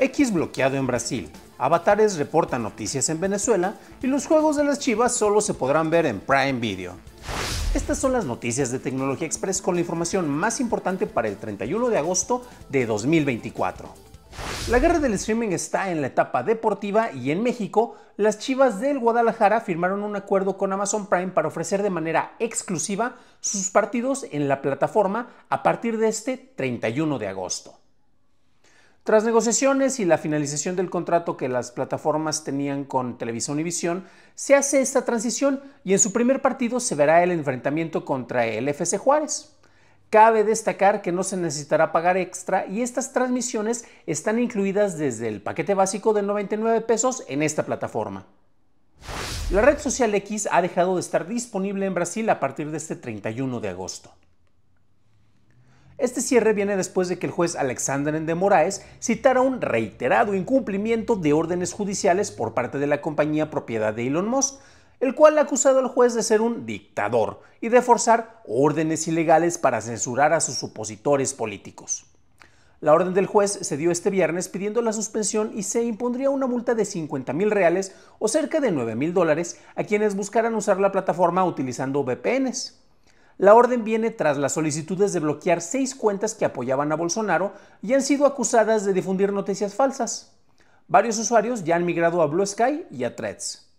X bloqueado en Brasil, avatares reporta noticias en Venezuela y los juegos de las chivas solo se podrán ver en Prime Video. Estas son las noticias de Tecnología Express con la información más importante para el 31 de agosto de 2024. La guerra del streaming está en la etapa deportiva y en México, las Chivas del Guadalajara firmaron un acuerdo con Amazon Prime para ofrecer de manera exclusiva sus partidos en la plataforma a partir de este 31 de agosto. Tras negociaciones y la finalización del contrato que las plataformas tenían con y Visión, se hace esta transición y en su primer partido se verá el enfrentamiento contra el FC Juárez. Cabe destacar que no se necesitará pagar extra y estas transmisiones están incluidas desde el paquete básico de 99 pesos en esta plataforma. La red social X ha dejado de estar disponible en Brasil a partir de este 31 de agosto. Este cierre viene después de que el juez Alexander de Moraes citara un reiterado incumplimiento de órdenes judiciales por parte de la compañía propiedad de Elon Musk, el cual ha acusado al juez de ser un dictador y de forzar órdenes ilegales para censurar a sus opositores políticos. La orden del juez se dio este viernes pidiendo la suspensión y se impondría una multa de 50 mil reales o cerca de 9 mil dólares a quienes buscaran usar la plataforma utilizando VPNs. La orden viene tras las solicitudes de bloquear seis cuentas que apoyaban a Bolsonaro y han sido acusadas de difundir noticias falsas. Varios usuarios ya han migrado a Blue Sky y a Threads.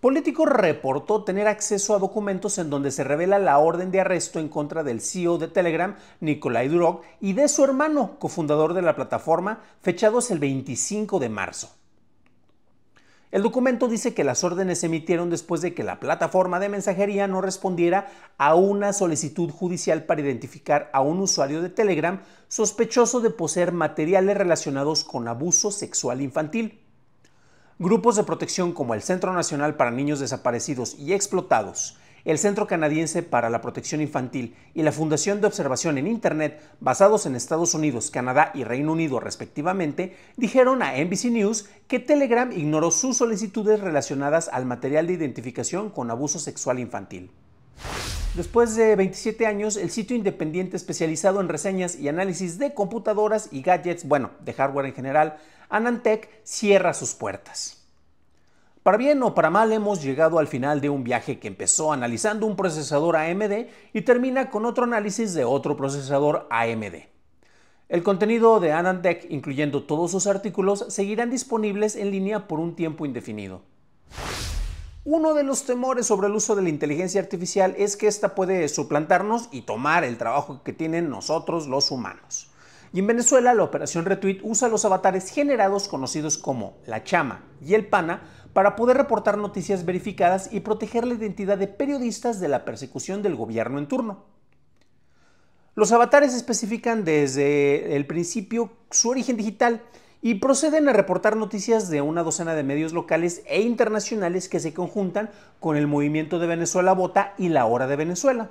Político reportó tener acceso a documentos en donde se revela la orden de arresto en contra del CEO de Telegram, Nikolai Durov, y de su hermano, cofundador de la plataforma, fechados el 25 de marzo. El documento dice que las órdenes se emitieron después de que la plataforma de mensajería no respondiera a una solicitud judicial para identificar a un usuario de Telegram sospechoso de poseer materiales relacionados con abuso sexual infantil. Grupos de protección como el Centro Nacional para Niños Desaparecidos y Explotados, el Centro Canadiense para la Protección Infantil y la Fundación de Observación en Internet, basados en Estados Unidos, Canadá y Reino Unido respectivamente, dijeron a NBC News que Telegram ignoró sus solicitudes relacionadas al material de identificación con abuso sexual infantil. Después de 27 años, el sitio independiente especializado en reseñas y análisis de computadoras y gadgets, bueno, de hardware en general, Anantech, cierra sus puertas. Para bien o para mal hemos llegado al final de un viaje que empezó analizando un procesador AMD y termina con otro análisis de otro procesador AMD. El contenido de AnandTech, incluyendo todos sus artículos, seguirán disponibles en línea por un tiempo indefinido. Uno de los temores sobre el uso de la inteligencia artificial es que ésta puede suplantarnos y tomar el trabajo que tienen nosotros los humanos. Y en Venezuela, la operación Retweet usa los avatares generados conocidos como la chama y el pana para poder reportar noticias verificadas y proteger la identidad de periodistas de la persecución del gobierno en turno. Los avatares especifican desde el principio su origen digital y proceden a reportar noticias de una docena de medios locales e internacionales que se conjuntan con el movimiento de Venezuela Vota y la Hora de Venezuela.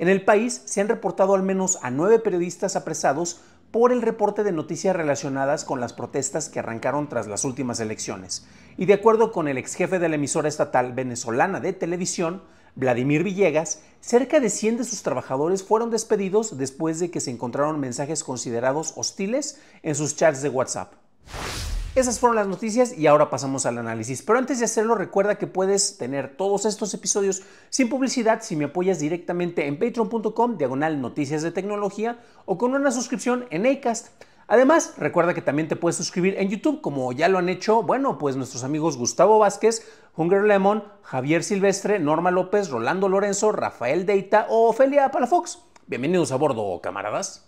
En el país se han reportado al menos a nueve periodistas apresados por el reporte de noticias relacionadas con las protestas que arrancaron tras las últimas elecciones. Y de acuerdo con el ex jefe de la emisora estatal venezolana de televisión, Vladimir Villegas, cerca de 100 de sus trabajadores fueron despedidos después de que se encontraron mensajes considerados hostiles en sus chats de WhatsApp. Esas fueron las noticias y ahora pasamos al análisis. Pero antes de hacerlo, recuerda que puedes tener todos estos episodios sin publicidad si me apoyas directamente en patreon.com, diagonal noticias de tecnología o con una suscripción en ACAST. Además, recuerda que también te puedes suscribir en YouTube, como ya lo han hecho, bueno, pues nuestros amigos Gustavo Vázquez, Hunger Lemon, Javier Silvestre, Norma López, Rolando Lorenzo, Rafael Deita o Ofelia Palafox. Bienvenidos a bordo, camaradas.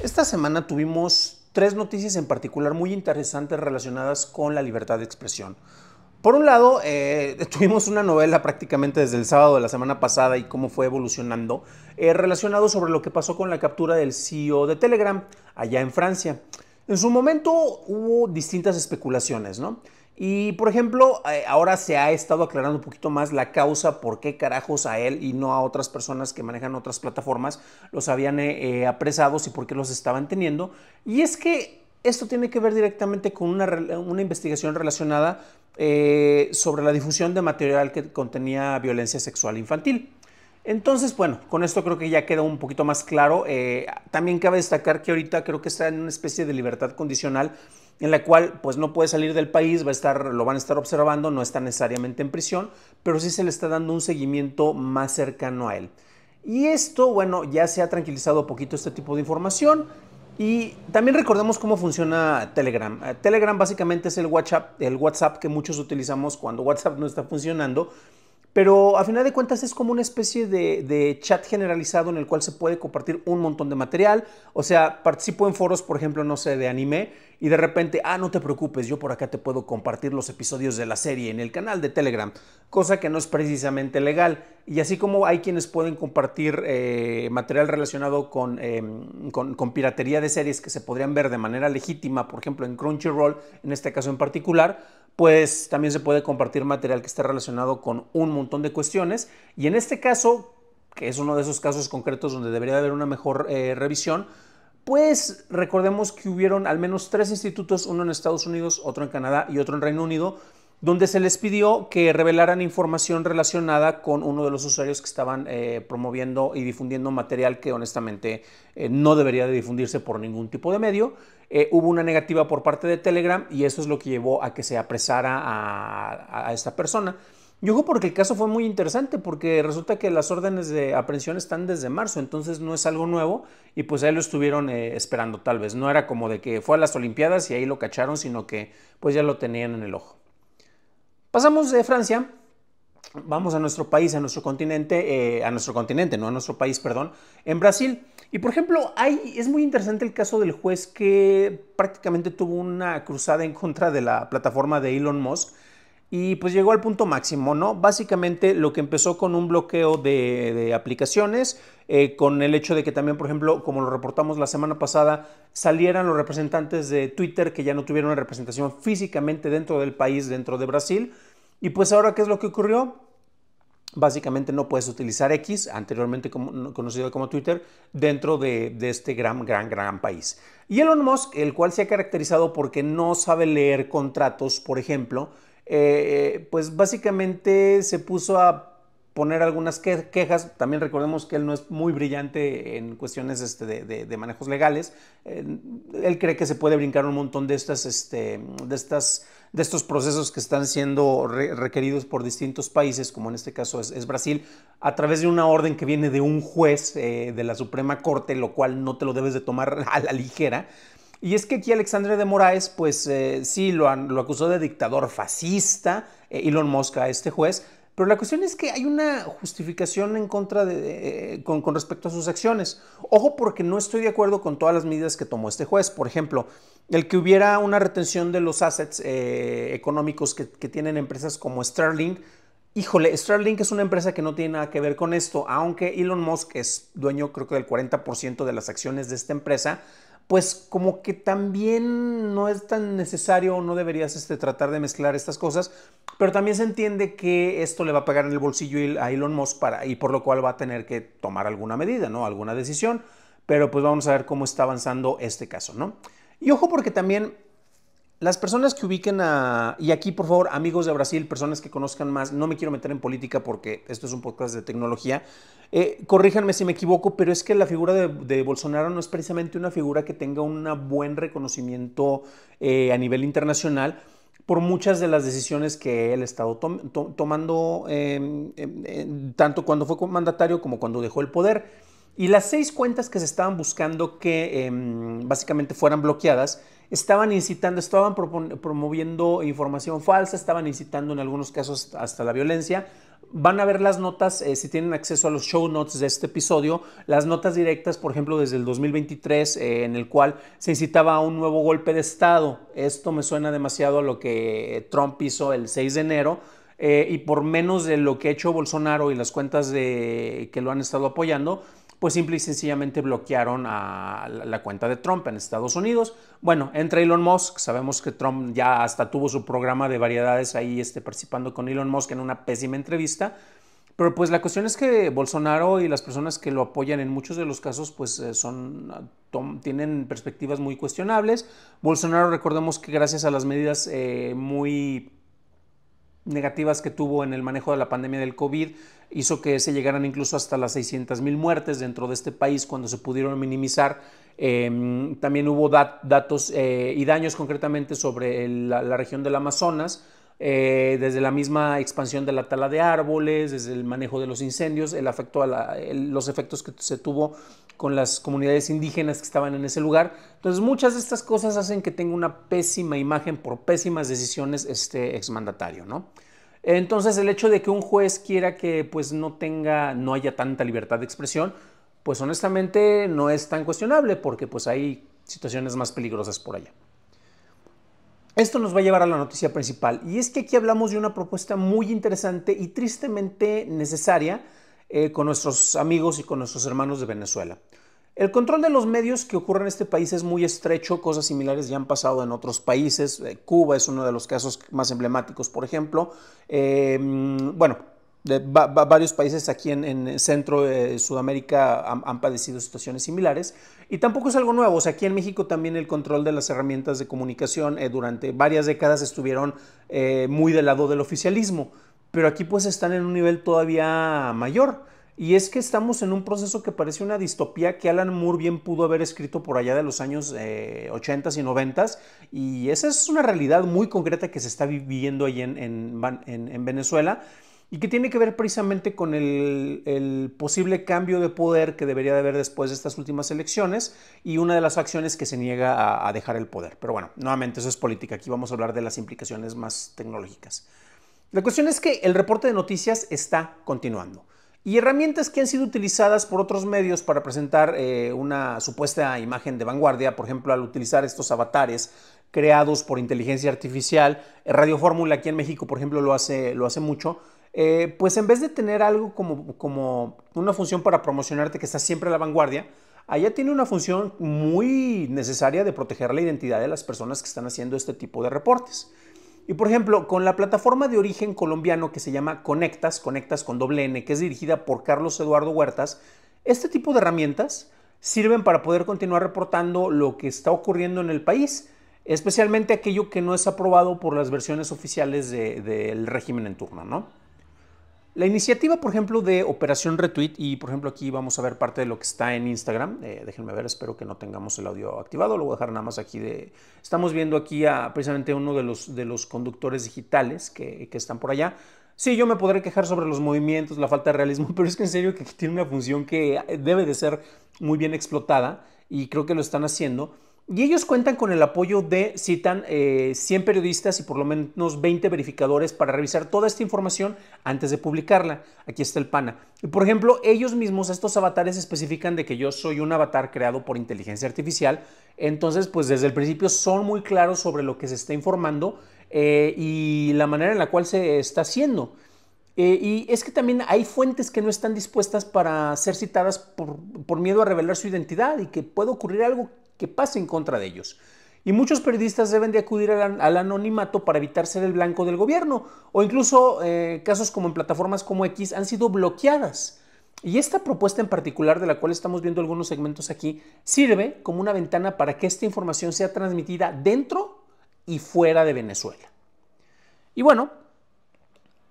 Esta semana tuvimos tres noticias en particular muy interesantes relacionadas con la libertad de expresión. Por un lado, eh, tuvimos una novela prácticamente desde el sábado de la semana pasada y cómo fue evolucionando, eh, relacionado sobre lo que pasó con la captura del CEO de Telegram allá en Francia. En su momento hubo distintas especulaciones, ¿no? Y por ejemplo, eh, ahora se ha estado aclarando un poquito más la causa, por qué carajos a él y no a otras personas que manejan otras plataformas los habían eh, eh, apresado apresados y por qué los estaban teniendo. Y es que esto tiene que ver directamente con una, investigación relacionada sobre la difusión de material que contenía violencia sexual infantil. Entonces, bueno, con esto creo que ya queda un poquito más claro. Eh, también cabe destacar que ahorita creo que está en una especie de libertad condicional en la cual pues no puede salir del país, va a estar, lo van a estar observando, no está necesariamente en prisión, pero sí se le está dando un seguimiento más cercano a él. Y esto, bueno, ya se ha tranquilizado un poquito este tipo de información. Y también recordemos cómo funciona Telegram. Eh, Telegram básicamente es el WhatsApp, el WhatsApp que muchos utilizamos cuando WhatsApp no está funcionando pero a final de cuentas es como una especie de, chat generalizado en el cual se puede compartir un montón de material. O sea, participo en foros, por ejemplo, no sé, de anime y de repente, ah, no te preocupes, yo por acá te puedo compartir los episodios de la serie en el canal de Telegram, cosa que no es precisamente legal. Y así como hay quienes pueden compartir eh, material relacionado em, con piratería de series que se podrían ver de manera legítima, por ejemplo, en Crunchyroll, en este caso en particular, pues también se puede compartir material que esté relacionado con un montón de cuestiones. Y en este caso, que es uno de esos casos concretos donde debería haber una mejor eh, revisión, pues recordemos que hubieron al menos tres institutos, uno en Estados Unidos, otro en Canadá y otro en Reino Unido, donde se les pidió que revelaran información relacionada con uno de los usuarios que estaban eh, promoviendo y difundiendo material que honestamente eh, no debería de difundirse por ningún tipo de medio. Eh, hubo una negativa por parte de Telegram y eso es lo que llevó a que se apresara a, esta persona. Y ojo porque el caso fue muy interesante porque resulta que las órdenes de aprehensión están desde marzo, entonces no es algo nuevo y pues ahí lo estuvieron esperando tal vez. No era como de que fue a las Olimpiadas y ahí lo cacharon, sino que pues ya lo tenían en el ojo. Pasamos de Francia, vamos a nuestro país, a nuestro continente, eh, a nuestro continente, no a nuestro país, perdón, en Brasil. Y por ejemplo, hay, es muy interesante el caso del juez que prácticamente tuvo una cruzada en contra de la plataforma de Elon Musk y pues llegó al punto máximo, ¿no? Básicamente lo que empezó con un bloqueo de, aplicaciones, eh, con el hecho de que también, por ejemplo, como lo reportamos la semana pasada, salieran los representantes de Twitter que ya no tuvieron representación físicamente dentro del país, dentro de Brasil. Y pues ahora, ¿qué es lo que ocurrió? Básicamente no puedes utilizar X, anteriormente conocido como Twitter, dentro de, de este gran, gran, gran país. Y Elon Musk, el cual se ha caracterizado porque no sabe leer contratos, por ejemplo, eh, pues básicamente se puso a poner algunas quejas. También recordemos que él no es muy brillante en cuestiones este, de, manejos legales. él cree que se puede brincar un montón de estas, este, de estos procesos que están siendo requeridos por distintos países, como en este caso es, Brasil, a través de una orden que viene de un juez eh, de la Suprema Corte, lo cual no te lo debes de tomar a la ligera. Y es que aquí Alexandre de Moraes, pues eh, sí, lo, lo, acusó de dictador fascista, eh, Elon Musk a este juez, pero la cuestión es que hay una justificación en contra de, eh, con, respecto a sus acciones. Ojo porque no estoy de acuerdo con todas las medidas que tomó este juez. Por ejemplo, el que hubiera una retención de los assets económicos que, tienen empresas como Sterling. Híjole, Sterling es una empresa que no tiene nada que ver con esto, aunque Elon Musk es dueño creo que del 40% de las acciones de esta empresa pues como que también no es tan necesario no deberías este, tratar de mezclar estas cosas, pero también se entiende que esto le va a pagar en el bolsillo a Elon Musk y por lo cual va a tener que tomar alguna medida, ¿no? Alguna decisión, pero pues vamos a ver cómo está avanzando este caso, ¿no? Y ojo porque también las personas que ubiquen a, y aquí por favor amigos de Brasil, personas que conozcan más, no me quiero meter en política porque esto es un podcast de tecnología, eh, corríjanme si me equivoco, pero es que la figura de, Bolsonaro no es precisamente una figura que tenga un buen reconocimiento eh, a nivel internacional por muchas de las decisiones que él estado tomando, em, em, tanto cuando fue mandatario como cuando dejó el poder. Y las seis cuentas que se estaban buscando que em, básicamente fueran bloqueadas, estaban incitando, estaban promoviendo información falsa, estaban incitando en algunos casos hasta la violencia. Van a ver las notas, eh, si tienen acceso a los show notes de este episodio, las notas directas, por ejemplo, desde el 2023, eh, en el cual se incitaba a un nuevo golpe de Estado. Esto me suena demasiado a lo que Trump hizo el 6 de enero. Eh, y por menos de lo que ha hecho Bolsonaro y las cuentas de, que lo han estado apoyando, pues simple y sencillamente bloquearon a la cuenta de Trump en Estados Unidos. Bueno, entra Elon Musk, sabemos que Trump ya hasta tuvo su programa de variedades ahí este, participando con Elon Musk en una pésima entrevista, pero pues la cuestión es que Bolsonaro y las personas que lo apoyan en muchos de los casos pues eh, son, tienen perspectivas muy cuestionables. Bolsonaro recordemos que gracias a las medidas eh, muy negativas que tuvo en el manejo de la pandemia del COVID hizo que se llegaran incluso hasta las 600 mil muertes dentro de este país cuando se pudieron minimizar. Em, también hubo datos eh, y daños concretamente sobre la, región del Amazonas, eh, desde la misma expansión de la tala de árboles, desde el manejo de los incendios, el afecto a los efectos que se tuvo con las comunidades indígenas que estaban en ese lugar. Entonces muchas de estas cosas hacen que tenga una pésima imagen por pésimas decisiones este exmandatario, ¿no? Entonces el hecho de que un juez quiera que pues no tenga, no haya tanta libertad de expresión, pues honestamente no es tan cuestionable porque pues hay situaciones más peligrosas por allá. Esto nos va a llevar a la noticia principal y es que aquí hablamos de una propuesta muy interesante y tristemente necesaria eh, con nuestros amigos y con nuestros hermanos de Venezuela. El control de los medios que ocurre en este país es muy estrecho, cosas similares ya han pasado en otros países, eh, Cuba es uno de los casos más emblemáticos, por ejemplo. Eh, mm, bueno, varios países aquí en, Centro de eh, Sudamérica han, padecido situaciones similares. Y tampoco es algo nuevo. O sea, aquí en México también el control de las herramientas de comunicación eh, durante varias décadas estuvieron eh, muy del lado del oficialismo. Pero aquí pues están en un nivel todavía mayor. Y es que estamos en un proceso que parece una distopía que Alan Moore bien pudo haber escrito por allá de los años eh, 80 y 90 y esa es una realidad muy concreta que se está viviendo ahí en Venezuela y que tiene que ver precisamente con el, posible cambio de poder que debería de haber después de estas últimas elecciones y una de las facciones que se niega a, dejar el poder. Pero bueno, nuevamente eso es política, aquí vamos a hablar de las implicaciones más tecnológicas. La cuestión es que el reporte de noticias está continuando y herramientas que han sido utilizadas por otros medios para presentar eh, una supuesta imagen de vanguardia, por ejemplo, al utilizar estos avatares creados por inteligencia artificial, eh, Radio Fórmula aquí en México, por ejemplo, lo hace, lo hace mucho, eh, pues en vez de tener algo como, una función para promocionarte que está siempre a la vanguardia, allá tiene una función muy necesaria de proteger la identidad de las personas que están haciendo este tipo de reportes. Y por ejemplo, con la plataforma de origen colombiano que se llama Conectas, Conectas con doble N, que es dirigida por Carlos Eduardo Huertas, este tipo de herramientas sirven para poder continuar reportando lo que está ocurriendo en el país, especialmente aquello que no es aprobado por las versiones oficiales del régimen en turno, ¿no? La iniciativa, por ejemplo, de Operación Retweet, y por ejemplo aquí vamos a ver parte de lo que está en Instagram, eh, déjenme ver, espero que no tengamos el audio activado, lo voy a dejar nada más aquí de... Estamos viendo aquí a precisamente uno de los, de los conductores digitales que, que están por allá. Sí, yo me podré quejar sobre los movimientos, la falta de realismo, pero es que en serio que tiene una función que debe de ser muy bien explotada y creo que lo están haciendo. Y ellos cuentan con el apoyo de, citan, 100 eh, periodistas y por lo menos 20 verificadores para revisar toda esta información antes de publicarla. Aquí está el pana. Y por ejemplo, ellos mismos, estos avatares especifican de que yo soy un avatar creado por inteligencia artificial. Entonces, pues desde el principio son muy claros sobre lo que se está informando eh, y la manera en la cual se está haciendo. Eh, y es que también hay fuentes que no están dispuestas para ser citadas por miedo a revelar su identidad y que puede ocurrir algo que pase en contra de ellos. Y muchos periodistas deben de acudir al, anonimato para evitar ser el blanco del gobierno, o incluso eh, casos como en plataformas como X han sido bloqueadas. Y esta propuesta en particular, de la cual estamos viendo algunos segmentos aquí, sirve como una ventana para que esta información sea transmitida dentro y fuera de Venezuela. Y bueno,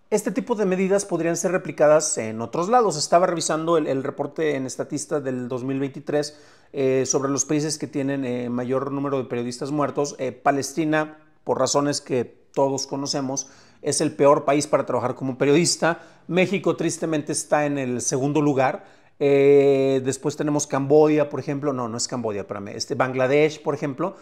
este tipo de medidas podrían ser replicadas en otros lados. Estaba revisando el, reporte en Estatista del 2023 eh, sobre los países que tienen eh, mayor número de periodistas muertos, eh, Palestina, por razones que todos conocemos, es el peor país para trabajar como periodista. México tristemente está en el segundo lugar. después tenemos Camboya, por ejemplo. No, no es Camboya, mí, Este, Bangladesh, por ejemplo.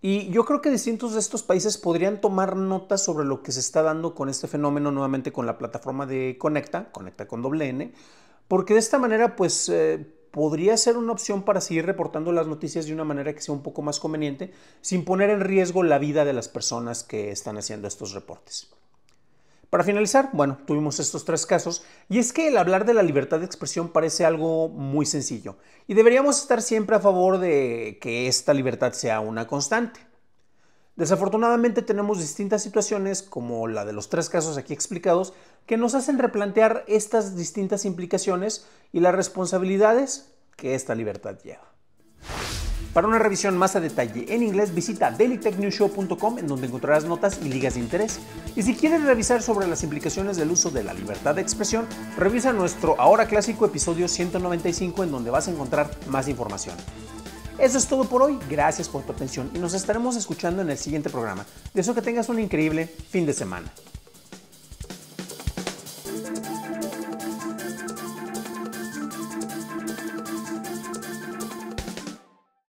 Y yo creo que distintos de estos países podrían tomar nota sobre lo que se está dando con este fenómeno nuevamente con la plataforma de Conecta, Conecta con doble N, porque de esta manera pues podría ser una opción para seguir reportando las noticias de una manera que sea un poco más conveniente, sin poner en riesgo la vida de las personas que están haciendo estos reportes. Para finalizar, bueno, tuvimos estos tres casos, y es que el hablar de la libertad de expresión parece algo muy sencillo, y deberíamos estar siempre a favor de que esta libertad sea una constante. Desafortunadamente tenemos distintas situaciones, como la de los tres casos aquí explicados, que nos hacen replantear estas distintas implicaciones y las responsabilidades que esta libertad lleva. Para una revisión más a detalle en inglés, visita dailytechnewshow.com en donde encontrarás notas y ligas de interés. Y si quieres revisar sobre las implicaciones del uso de la libertad de expresión, revisa nuestro ahora clásico episodio 195 en donde vas a encontrar más información. Eso es todo por hoy, gracias por tu atención y nos estaremos escuchando en el siguiente programa. Deseo que tengas un increíble fin de semana.